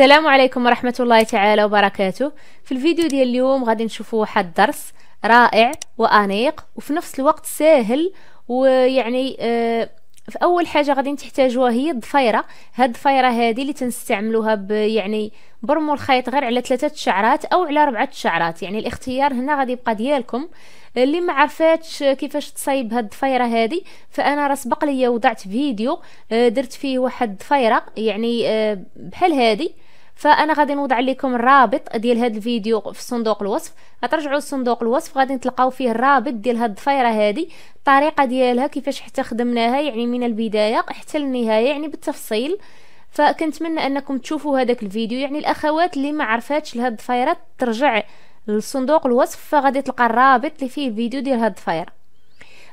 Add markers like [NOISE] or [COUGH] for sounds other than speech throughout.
السلام عليكم ورحمة الله تعالى وبركاته في الفيديو ديال اليوم غادي نشوفوا واحد الدرس رائع وأنيق وفي نفس الوقت ساهل ويعني آه، في اول حاجه غادي تحتاجوها هي الضفيره هاد الضفيره هادي اللي تنستعملوها يعني برموا الخيط غير على ثلاثه شعرات او على ربعة شعرات يعني الاختيار هنا غادي يبقى ديالكم اللي ما عرفاتش كيفاش تصايب هاد الضفيره هادي فانا راه سبق ليا وضعت فيديو آه، درت فيه واحد الضفيره يعني آه، بحال هادي فانا غادي نوضع لكم الرابط ديال هذا الفيديو في صندوق الوصف غترجعوا لصندوق الوصف غادي تلقاو فيه الرابط ديال هاد الضفيره هذه الطريقه ديالها كيفاش حتى خدمناها يعني من البدايه حتى للنهايه يعني بالتفصيل فكنتمنى انكم تشوفوا هذاك الفيديو يعني الاخوات اللي ما عرفاتش لهاد الضفيره ترجع لصندوق الوصف فغادي تلقى الرابط اللي فيه الفيديو ديال هاد الضفيره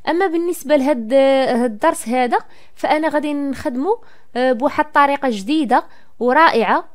اما بالنسبه لهاد الدرس هذا فانا غادي نخدمه آه، بواحد الطريقه جديده ورائعه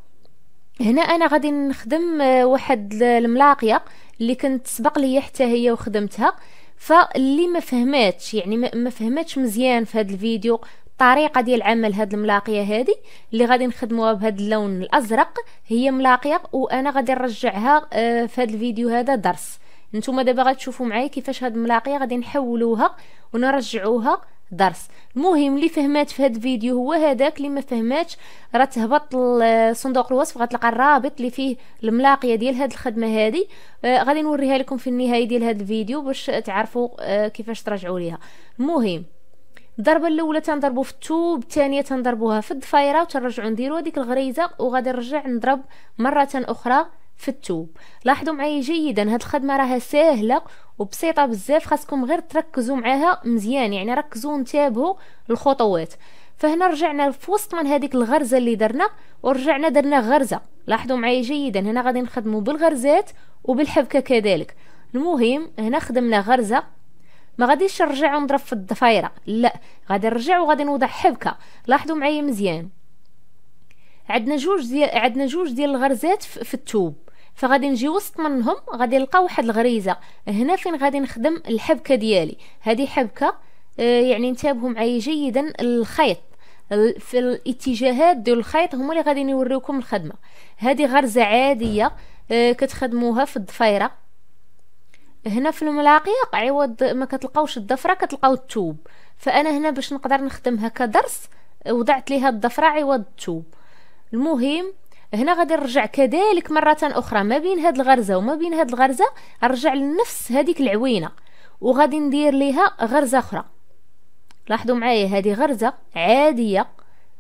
هنا انا غادي نخدم آه، واحد الملاقيه اللي كانت سبق لي حتى هي وخدمتها فاللي ما فهماتش يعني ما فهماتش مزيان في هذا الفيديو الطريقه ديال عمل هاد الملاقيه هادي اللي غادي نخدموها بهاد اللون الازرق هي ملاقيه وانا غادي نرجعها آه، في هذا الفيديو هذا درس نتوما دابا غتشوفوا معايا كيفاش هاد الملاقيه غادي نحولوها ونرجعوها درس المهم اللي فهمات في هذا الفيديو هو هذاك اللي ما فهماتش راه تهبط لصندوق الوصف غتلقى الرابط اللي فيه الملاقيه ديال هذه الخدمه هذه آه غادي نوريها لكم في النهايه ديال هذا الفيديو باش تعرفوا آه كيفاش تراجعوا ليها المهم الضربه الاولى تنضربوا في الثوب الثانيه تنضربوها في الضفيره وترجعوا نديروا هذيك الغريزه وغادي نرجع نضرب مره اخرى في التوب لاحظوا معايا جيدا هاد الخدمه راها ساهله وبسيطه بزاف خاصكم غير تركزوا معاها مزيان يعني ركزوا ونتابعوا الخطوات فهنا رجعنا في وسط من هذيك الغرزه اللي درنا ورجعنا درنا غرزه لاحظوا معايا جيدا هنا غادي نخدموا بالغرزات وبالحبكه كذلك المهم هنا خدمنا غرزه ما غاديش نرجع ونضرب في الضفايره لا غادي نرجع وغادي نوضع حبكه لاحظوا معايا مزيان عندنا جوج ديال عندنا جوج ديال الغرزات في التوب فغادي نجي وسط منهم غادي نلقى واحد الغريزه هنا فين غادي نخدم الحبكه ديالي هذه حبكه آه، يعني انتبهوا معايا جيدا الخيط في الاتجاهات ديال الخيط هما اللي غادي يوريوكم الخدمه هذه غرزه عاديه آه، كتخدموها في الضفيره هنا في الملاقيق عوض ما كتلقاوش الضفره كتلقاو التوب فانا هنا باش نقدر نخدمها كدرس وضعت ليها الضفره عوض التوب المهم هنا غادي نرجع كذلك مرة أخرى ما بين هاد الغرزة وما بين هاد الغرزة نرجع لنفس هذيك العوينة وغادي ندير ليها غرزة أخرى لاحظوا معايا هذه غرزة عادية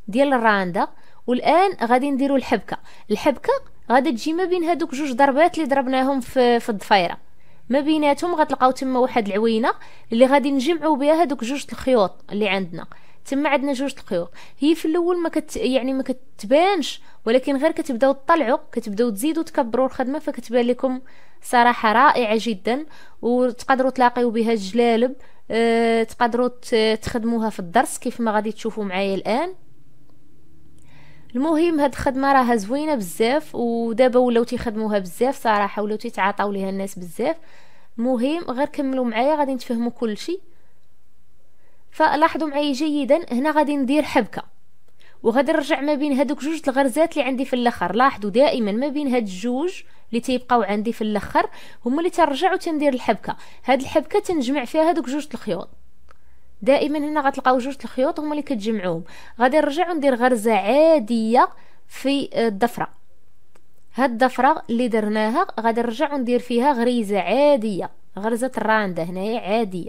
ديال الراندة والآن غادي نديرو الحبكة الحبكة غادي تجي ما بين هادوك جوج ضربات اللي ضربناهم في, في الضفيرة ما بيناتهم غتلقاو تما واحد العوينة اللي غادي نجمعو بها هادوك جوج الخيوط اللي عندنا تما عندنا جوج القيوق هي في الاول ما كت يعني ما كتبانش ولكن غير كتبداو تطلعوا كتبداو تزيدوا تكبروا الخدمه فكتبان لكم صراحه رائعه جدا وتقدروا تلاقيو بها الجلالب أه تقدروا تخدموها في الدرس كيف ما غادي تشوفوا معايا الان المهم هاد الخدمه راها زوينه بزاف ودابا ولاو تيخدموها بزاف صراحه ولاو تيتعاطاو ليها الناس بزاف المهم غير كملوا معايا غادي نتفهموا كلشي فلاحظوا معي جيدا هنا غادي ندير حبكه وغادي نرجع ما بين هادوك جوج الغرزات اللي عندي في الاخر لاحظوا دائما ما بين هاد الجوج اللي تيبقاو عندي في الاخر هما اللي ترجع وتندير الحبكه هاد الحبكه تنجمع فيها هادوك جوج الخيوط دائما هنا غتلقاو جوج الخيوط هما اللي كتجمعوهم غادي نرجع وندير غرزه عاديه في الضفره هاد الضفره اللي درناها غادي نرجع وندير فيها غريزه عاديه غرزه الرانده هنايا عاديه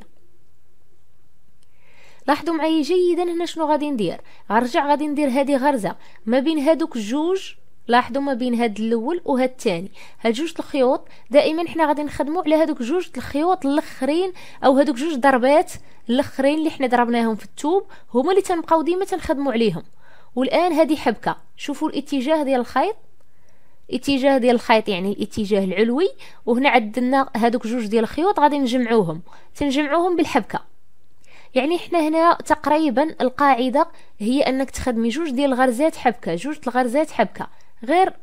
لاحظوا معايا جيدا هنا شنو غادي ندير غنرجع غادي ندير هذه غرزه ما بين هادوك جوج لاحظوا ما بين هاد الاول وهاد الثاني هاد جوج الخيوط دائما حنا غادي نخدموا على هادوك جوج الخيوط الاخرين او هادوك جوج ضربات الاخرين اللي حنا ضربناهم في الثوب هما اللي تنبقاو ديما تنخدموا عليهم والان هذه حبكه شوفوا الاتجاه ديال الخيط الاتجاه ديال الخيط يعني الاتجاه العلوي وهنا عندنا هادوك جوج ديال الخيوط غادي نجمعوهم تنجمعوهم بالحبكه يعني حنا هنا تقريبا القاعده هي انك تخدمي جوج ديال الغرزات حبكه جوج الغرزات حبكه غير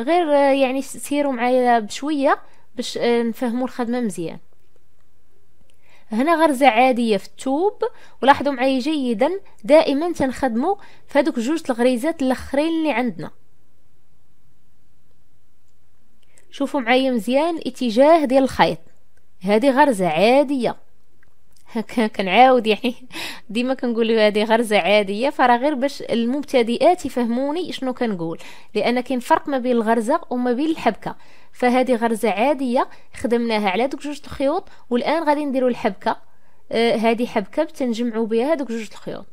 غير آه، يعني سيروا معايا بشويه باش آه، نفهموا الخدمه مزيان هنا غرزة عادية في التوب ولاحظوا معي جيدا دائما تنخدموا في هذوك جوج الغريزات الاخرين اللي عندنا شوفوا معايا مزيان الاتجاه ديال الخيط هذه غرزة عادية كنعاود يعني ديما كنقول هذه غرزه عاديه فراه غير باش المبتدئات يفهموني شنو كنقول لان كاين فرق ما بين الغرزه وما بين الحبكه فهذه غرزه عاديه خدمناها على دوك جوج الخيوط والان غادي نديروا الحبكه آه هذه حبكه بتنجمعوا بها دوك جوج الخيوط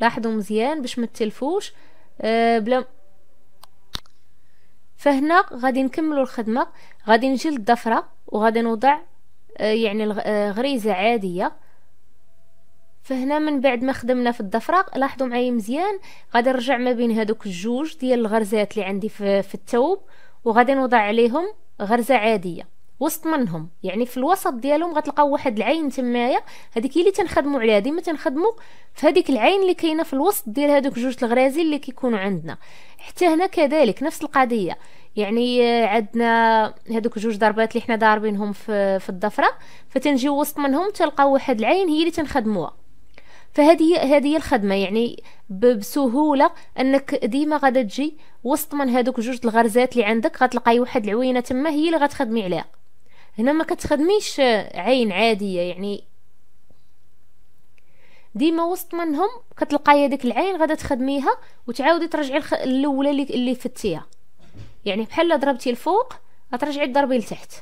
لاحظوا مزيان باش ما تلفوش آه بلا فهنا غادي نكملوا الخدمه غادي نجي للضفره وغادي نوضع آه، يعني آه، غريزة عادية فهنا من بعد ما خدمنا في الدفرق لاحظوا معايا مزيان غادي نرجع ما بين هذوك الجوج ديال الغرزات اللي عندي في, في وغادي نوضع عليهم غرزه عاديه وسط منهم يعني في الوسط ديالهم غتلقاو واحد العين تمايا هذيك اللي تنخدموا عليها ديما تنخدموا في هذيك العين اللي كاينه في الوسط ديال هذوك جوج الغرازي اللي كيكونوا عندنا حتى هنا كذلك نفس القضيه يعني عندنا هذوك جوج ضربات اللي حنا ضاربينهم في, في الضفره فتنجيو وسط منهم تلقاو واحد العين هي اللي تنخدموها فهذه هذه الخدمه يعني بسهوله انك ديما غادا تجي وسط من هذوك جوج الغرزات اللي عندك غتلقاي واحد العوينه تما هي اللي غتخدمي عليها هنا ما كتخدميش عين عاديه يعني ديما وسط منهم كتلقاي هذيك العين غادا تخدميها وتعاودي ترجعي الاولى اللي فتيها يعني بحال ضربتي الفوق غترجعي تضربي لتحت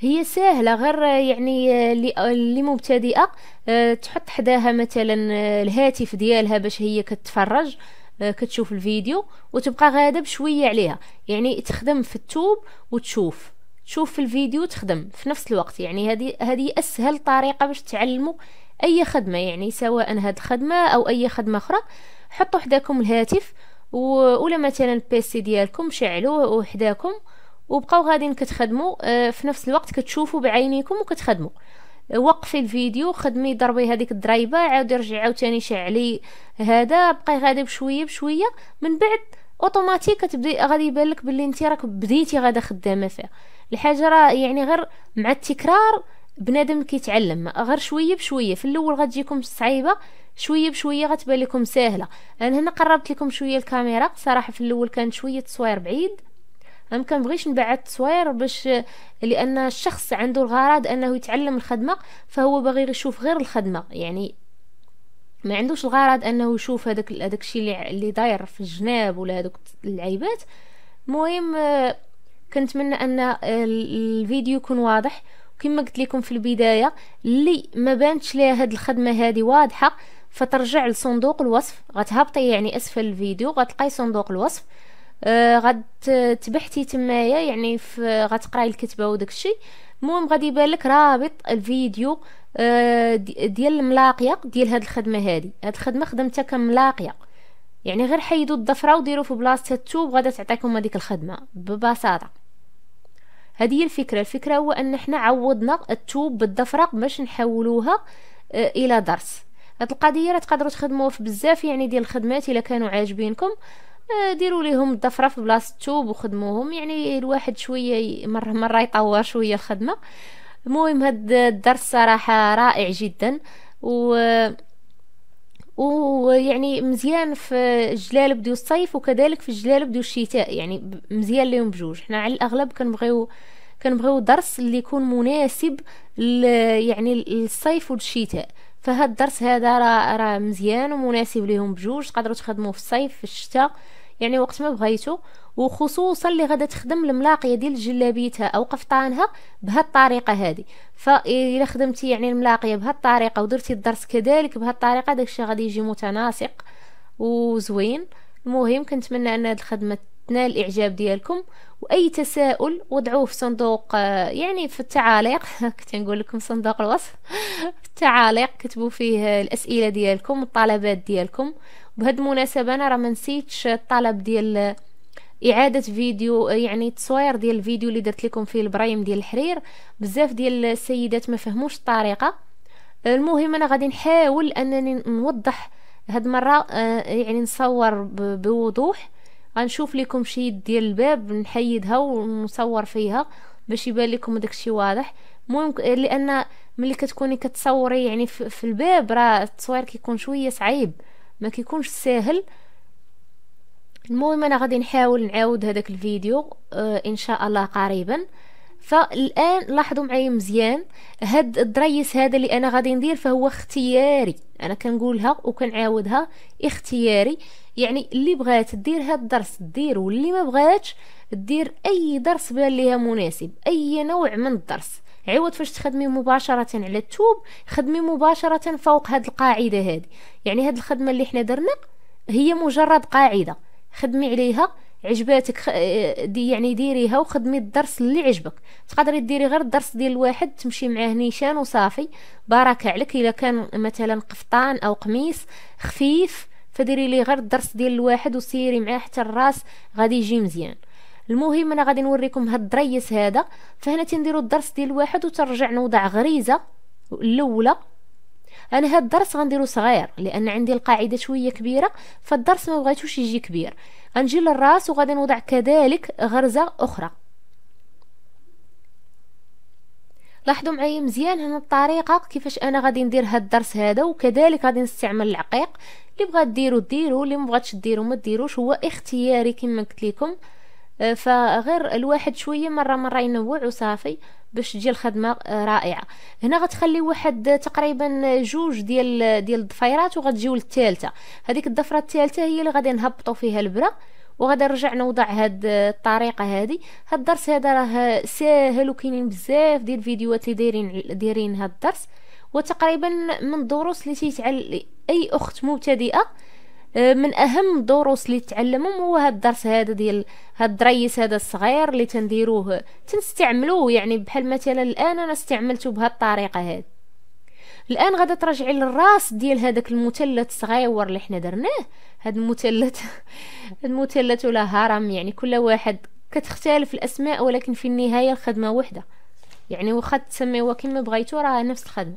هي سهله غير يعني اللي مبتدئه آه، تحط حداها مثلا آه، الهاتف ديالها باش هي كتفرج آه، كتشوف الفيديو وتبقى غاده بشويه عليها يعني تخدم في التوب وتشوف تشوف في الفيديو تخدم في نفس الوقت يعني هذه هذه اسهل طريقه باش تعلموا اي خدمه يعني سواء هاد الخدمه او اي خدمه اخرى حطوا حداكم الهاتف ولا مثلا البيسي ديالكم شعلوه وحداكم وبقاو غاديين كتخدموا آه، في نفس الوقت كتشوفوا بعينيكم وكتخدموا آه، وقفي الفيديو خدمي ضربي هذيك الضريبه عاودي رجعي عاوتاني شعلي هذا بقاي غادي بشويه بشويه من بعد اوتوماتيك كتبدي غادي يبان لك باللي انت راك بديتي غادا خدامه فيها الحاجه راه يعني غير مع التكرار بنادم كيتعلم غير شويه بشويه في الاول غتجيكم صعيبه شويه بشويه غتبان لكم ساهله انا هنا قربت لكم شويه الكاميرا صراحه في الاول كانت شويه تصوير بعيد ما كنبغيش نبعد التصوير باش لان الشخص عنده الغرض انه يتعلم الخدمه فهو باغي يشوف غير الخدمه يعني ما عندوش الغرض انه يشوف هذاك هذاك الشيء اللي اللي داير في الجناب ولا هذوك العيبات المهم كنتمنى ان الفيديو يكون واضح كما قلت لكم في البدايه اللي ما بانتش ليه هاد الخدمه هذه واضحه فترجع لصندوق الوصف غتهبطي يعني اسفل الفيديو غتلقاي صندوق الوصف آه غتبحثي تمايا يعني غتقراي الكتبه الشيء المهم غادي يبان لك رابط الفيديو آه ديال الملاقيه ديال هاد الخدمه هادي هاد الخدمه خدمتها كملاقيه يعني غير حيدوا الضفره وديروا في بلاصتها التوب غادا تعطيكم هذيك الخدمه ببساطه هذه هي الفكره الفكره هو ان احنا عوضنا التوب بالضفره باش نحولوها آه الى درس هاد القضيه راه تقدروا تخدموا في بزاف يعني ديال الخدمات الا كانوا عاجبينكم آه، ديروا ليهم الضفره في بلاصه الثوب وخدموهم يعني الواحد شويه مره مره يطور شويه الخدمه المهم هاد الدرس صراحه رائع جدا و ويعني مزيان في الجلال ديال الصيف وكذلك في الجلال بديو الشتاء يعني مزيان ليهم بجوج حنا على الاغلب كنبغيو كنبغيو درس اللي يكون مناسب يعني الصيف والشتاء فهاد الدرس هذا راه را مزيان ومناسب ليهم بجوج تقدروا تخدموه في الصيف في الشتاء يعني وقت ما بغيتو وخصوصا اللي غادا تخدم الملاقيه ديال جلابيتها او قفطانها بهاد الطريقه هذه فالا خدمتي يعني الملاقيه بهاد الطريقه ودرتي الدرس كذلك بهاد الطريقه داكشي غادي يجي متناسق وزوين المهم كنتمنى ان هاد الخدمه تنال الاعجاب ديالكم واي تساؤل وضعوه في صندوق آه، يعني في التعاليق [LAUGHS] كنت نقول لكم صندوق الوصف تعاليق كتبوا فيه الاسئله ديالكم الطلبات ديالكم بهاد المناسبه انا راه ما نسيتش الطلب ديال اعاده فيديو يعني تصوير ديال الفيديو اللي درت لكم فيه البرايم ديال الحرير بزاف ديال السيدات ما فهموش الطريقه المهم انا غادي نحاول انني نوضح هاد المره آه، يعني نصور بوضوح غنشوف لكم شي يد ديال الباب نحيدها ونصور فيها باش يبان لكم داكشي واضح المهم لان ملي كتكوني كتصوري يعني في الباب راه التصوير كيكون شويه صعيب ما كيكونش ساهل المهم انا غادي نحاول نعاود هذاك الفيديو آه ان شاء الله قريبا فالان لاحظوا معايا مزيان هاد الدريس هذا اللي انا غادي ندير فهو اختياري انا كنقولها وكنعاودها اختياري يعني اللي بغات دير هاد الدرس دير واللي ما بغاتش دير اي درس بان ليها مناسب اي نوع من الدرس عوض فاش تخدمي مباشره على التوب خدمي مباشره فوق هاد القاعده هادي يعني هاد الخدمه اللي حنا درنا هي مجرد قاعده خدمي عليها عجباتك آه، دي يعني ديريها وخدمي الدرس اللي عجبك تقدري ديري غير الدرس ديال واحد تمشي معاه نيشان وصافي بركه عليك الا كان مثلا قفطان او قميص خفيف فديري ليه غير الدرس ديال الواحد وسيري معاه حتى الراس غادي يجي مزيان المهم انا غادي نوريكم هاد الدريس هذا فهنا تنديروا الدرس ديال واحد وترجع نوضع غريزه الاولى انا هاد الدرس غنديرو صغير لان عندي القاعده شويه كبيره فالدرس ما بغيتوش يجي كبير غنجي للراس وغادي نوضع كذلك غرزه اخرى لاحظوا معايا مزيان هنا الطريقه كيفاش انا غادي ندير هاد الدرس هذا وكذلك غادي نستعمل العقيق اللي بغات ديرو ديرو اللي مبغاتش ديرو ما ديروش هو اختياري كما قلت لكم فغير الواحد شويه مره مره ينوع وصافي باش تجي الخدمه آه، رائعه هنا غتخلي واحد آه، تقريبا آه، جوج ديال ديال الضفيرات وغتجيو للثالثه هذيك الضفره الثالثه هي اللي غادي نهبطوا فيها البره وغادي نرجع نوضع هاد الطريقه هادي هاد الدرس هذا راه ساهل وكاينين بزاف ديال الفيديوهات اللي دايرين دايرين هاد الدرس وتقريبا من الدروس اللي تيتعلم اي اخت مبتدئه آه، من اهم الدروس اللي تعلمهم هو هاد الدرس هذا ديال هاد الدريس هذا الصغير اللي تنديروه تنستعملوه يعني بحال مثلا الان انا استعملته بهاد الطريقه هاد الان غادا ترجعي للراس ديال هذاك المثلث الصغير اللي حنا درناه هاد المثلث [LAUGHS] المثلث ولا هرم يعني كل واحد كتختلف الاسماء ولكن في النهايه الخدمه وحده يعني واخا تسميوها كما بغيتو راه نفس الخدمه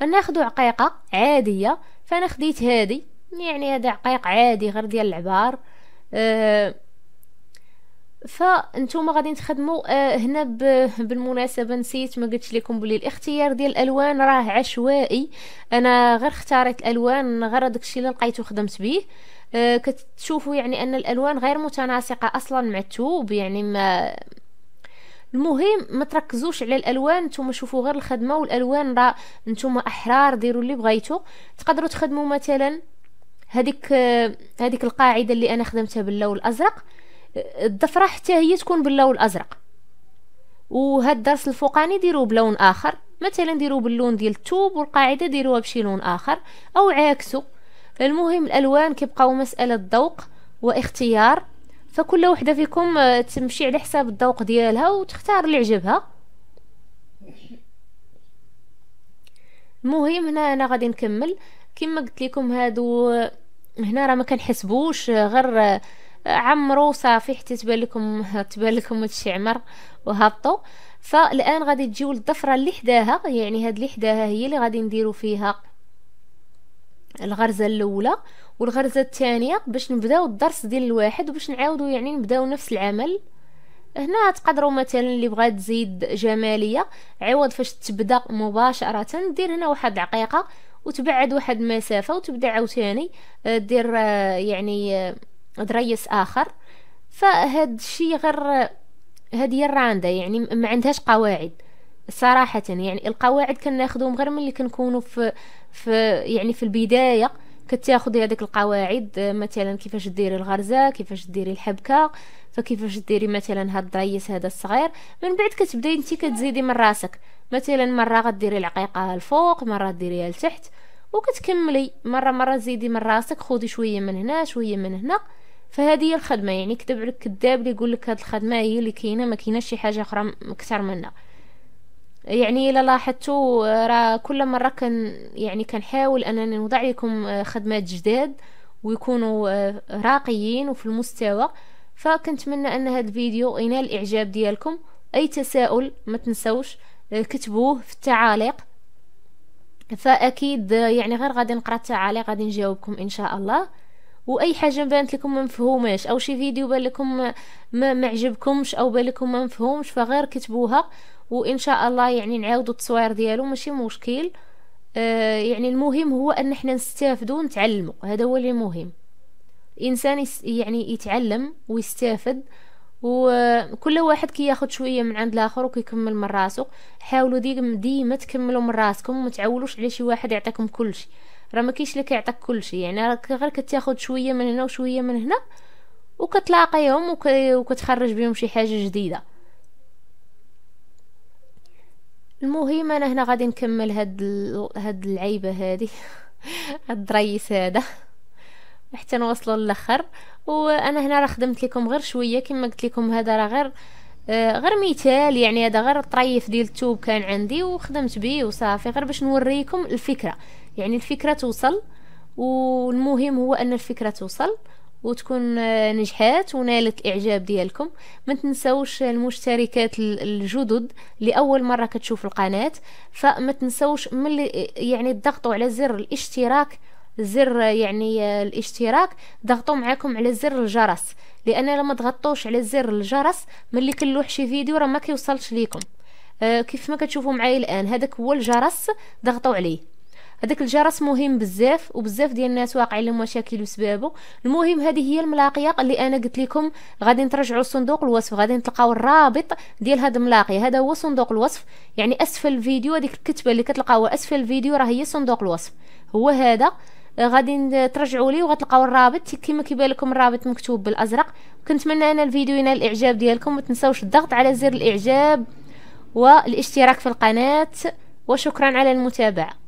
ناخذ عقيقه عاديه فانا خديت هذه يعني هذا عقيق عادي غير ديال العبار أه، فانتوما غادي تخدموا أه، هنا [LAUGHS] بالمناسبه نسيت ما قلت لكم بلي الاختيار ديال الالوان راه عشوائي انا غير اختاريت الالوان غير داكشي اللي لقيت خدمت به أه، كتشوفوا يعني ان الالوان غير متناسقه اصلا مع التوب يعني ما المهم ما تركزوش على الالوان نتوما شوفوا غير الخدمه والالوان راه نتوما احرار ديروا اللي بغيتو تقدروا تخدموا مثلا هذيك هذيك القاعده اللي انا خدمتها باللون الازرق الضفره حتى هي تكون باللون الازرق وهاد الدرس الفوقاني ديروه بلون اخر مثلا ديروه باللون ديال الثوب والقاعده ديروها بشي لون اخر او عاكسو المهم الالوان كيبقاو مساله ذوق واختيار فكل وحده فيكم آه، تمشي على حساب الذوق ديالها وتختار اللي عجبها المهم هنا انا غادي نكمل كما قلت لكم هادو هنا راه ما كنحسبوش غير عمرو صافي حتى تبان لكم تبان لكم هادشي عمر وهبطوا فالان غادي تجيو للضفره اللي حداها يعني هاد اللي حداها هي اللي غادي نديرو فيها الغرزه الاولى والغرزه الثانيه باش نبداو الدرس ديال الواحد وباش نعاودو يعني نبداو نفس العمل هنا تقدروا مثلا اللي بغات تزيد جماليه عوض فاش تبدا مباشره دير هنا واحد العقيقه وتبعد واحد المسافه وتبدا عاوتاني آه، دير آه، يعني آه، دريس اخر فهاد الشيء غير هذه الرانده يعني ما عندهاش قواعد صراحه يعني القواعد كناخذهم غير ملي كنكونوا في في يعني في البدايه كتاخذي هذيك القواعد آه، مثلا كيفاش ديري الغرزه كيفاش ديري الحبكه فكيفاش ديري مثلا هاد الضريس هذا الصغير من بعد كتبداي انت كتزيدي من راسك مثلا مره غديري العقيقه الفوق مره ديريها لتحت وكتكملي مره مره زيدي من راسك خدي شويه من هنا شويه من هنا فهذه هي الخدمه يعني كذب عليك كذاب اللي يقول لك هاد الخدمه هي اللي كاينه ما كايناش شي حاجه اخرى اكثر منها يعني الا لاحظتوا راه كل مره كان يعني كنحاول انني نوضع لكم آه، خدمات جداد ويكونوا آه، راقيين وفي المستوى فكنتمنى ان هذا الفيديو ينال الاعجاب ديالكم اي تساؤل ما تنسوش آه، كتبوه في التعاليق فاكيد يعني غير غادي نقرا التعاليق غادي نجاوبكم ان شاء الله واي حاجه بانت لكم ما مفهوماش او شي فيديو بان لكم ما معجبكمش او لكم ما مفهومش فغير كتبوها وان شاء الله يعني نعاودو التصوير ديالو ماشي مشكل آه يعني المهم هو ان حنا نستافدو ونتعلمو هذا هو اللي مهم الانسان يعني يتعلم ويستافد وكل واحد كياخد شويه من عند الاخر وكيكمل من راسو حاولوا ديما ديما تكملوا من راسكم وما تعولوش على شي واحد يعطيكم كلشي راه ما كاينش اللي كيعطيك كلشي يعني راك غير كتاخد شويه من هنا وشويه من هنا وكتلاقيهم وكتخرج بهم شي حاجه جديده المهم انا هنا غادي نكمل هاد ال... هاد العيبه هادي [LAUGHS] هاد الدريس هذا حتى نوصلوا للاخر وانا هنا راه خدمت لكم غير شويه كما قلت لكم هذا راه غير آه، غير مثال يعني هذا غير طريف ديال التوب كان عندي وخدمت به وصافي غير باش نوريكم الفكره يعني الفكره توصل والمهم هو ان الفكره توصل وتكون آه، نجحات ونالت الاعجاب ديالكم ما تنساوش المشتركات الجدد لاول مره كتشوف القناه فما تنساوش ملي آه، يعني تضغطوا على زر الاشتراك زر آه، يعني الاشتراك ضغطوا معاكم على زر الجرس لان لما تضغطوش على زر الجرس ملي كنلوح شي فيديو راه ما كيوصلش ليكم كيف ما كتشوفوا معايا الان هذاك هو الجرس ضغطوا عليه هذاك الجرس مهم بزاف وبزاف ديال الناس واقعين لهم مشاكل وسبابه المهم هذه هي الملاقيه اللي انا قلت لكم غادي ترجعوا صندوق الوصف غادي تلقاو الرابط ديال هاد الملاقيه هذا هو صندوق الوصف يعني اسفل الفيديو هذيك الكتبه اللي كتلقاوها اسفل الفيديو راه هي صندوق الوصف هو هذا آه، غادي ترجعوا لي وغتلقاو الرابط كما كيبان لكم الرابط مكتوب بالازرق كنتمنى ان الفيديو ينال الاعجاب ديالكم ما الضغط على زر الاعجاب والاشتراك في القناه وشكرا على المتابعه